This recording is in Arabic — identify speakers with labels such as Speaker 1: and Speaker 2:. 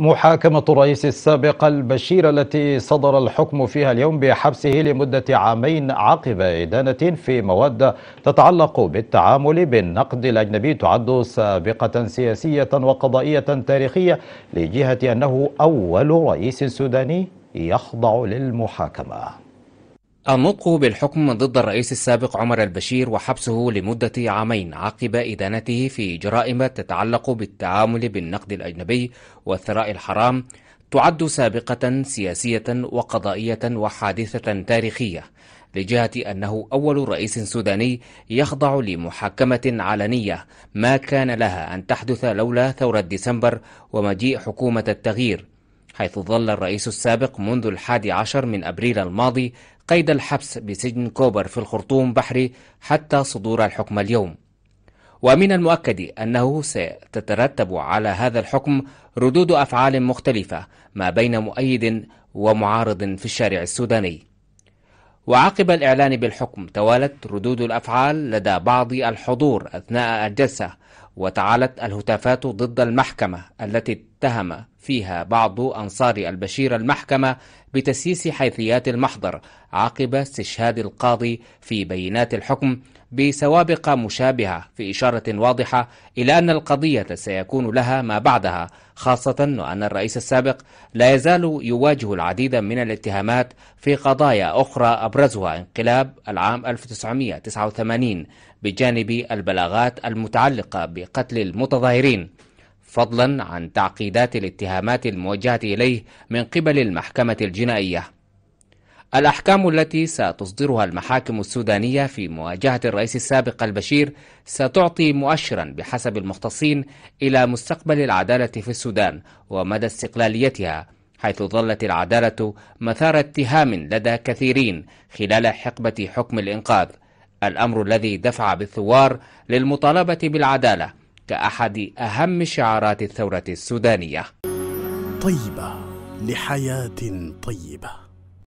Speaker 1: محاكمة الرئيس السابق البشير التي صدر الحكم فيها اليوم بحبسه لمدة عامين عقب إدانة في مواد تتعلق بالتعامل بالنقد الأجنبي تعد سابقة سياسية وقضائية تاريخية لجهة أنه أول رئيس سوداني يخضع
Speaker 2: للمحاكمة النطق بالحكم ضد الرئيس السابق عمر البشير وحبسه لمدة عامين عقب إدانته في جرائم تتعلق بالتعامل بالنقد الأجنبي والثراء الحرام تعد سابقة سياسية وقضائية وحادثة تاريخية لجهة أنه أول رئيس سوداني يخضع لمحاكمة علنية ما كان لها أن تحدث لولا ثورة ديسمبر ومجيء حكومة التغيير حيث ظل الرئيس السابق منذ الحادي عشر من أبريل الماضي قيد الحبس بسجن كوبر في الخرطوم بحري حتى صدور الحكم اليوم ومن المؤكد أنه ستترتب على هذا الحكم ردود أفعال مختلفة ما بين مؤيد ومعارض في الشارع السوداني وعقب الإعلان بالحكم توالت ردود الأفعال لدى بعض الحضور أثناء الجلسة وتعالت الهتافات ضد المحكمة التي اتهم فيها بعض أنصار البشير المحكمة بتسييس حيثيات المحضر عقب استشهاد القاضي في بينات الحكم بسوابق مشابهة في إشارة واضحة إلى أن القضية سيكون لها ما بعدها خاصة وأن الرئيس السابق لا يزال يواجه العديد من الاتهامات في قضايا أخرى أبرزها انقلاب العام 1989 بجانب البلاغات المتعلقة بقتل المتظاهرين فضلا عن تعقيدات الاتهامات الموجهة إليه من قبل المحكمة الجنائية. الأحكام التي ستصدرها المحاكم السودانية في مواجهة الرئيس السابق البشير ستعطي مؤشرا بحسب المختصين إلى مستقبل العدالة في السودان ومدى استقلاليتها، حيث ظلت العدالة مثار اتهام لدى كثيرين خلال حقبة حكم الإنقاذ، الأمر الذي دفع بالثوار للمطالبة بالعدالة كأحد أهم شعارات الثورة السودانية طيبة لحياة طيبة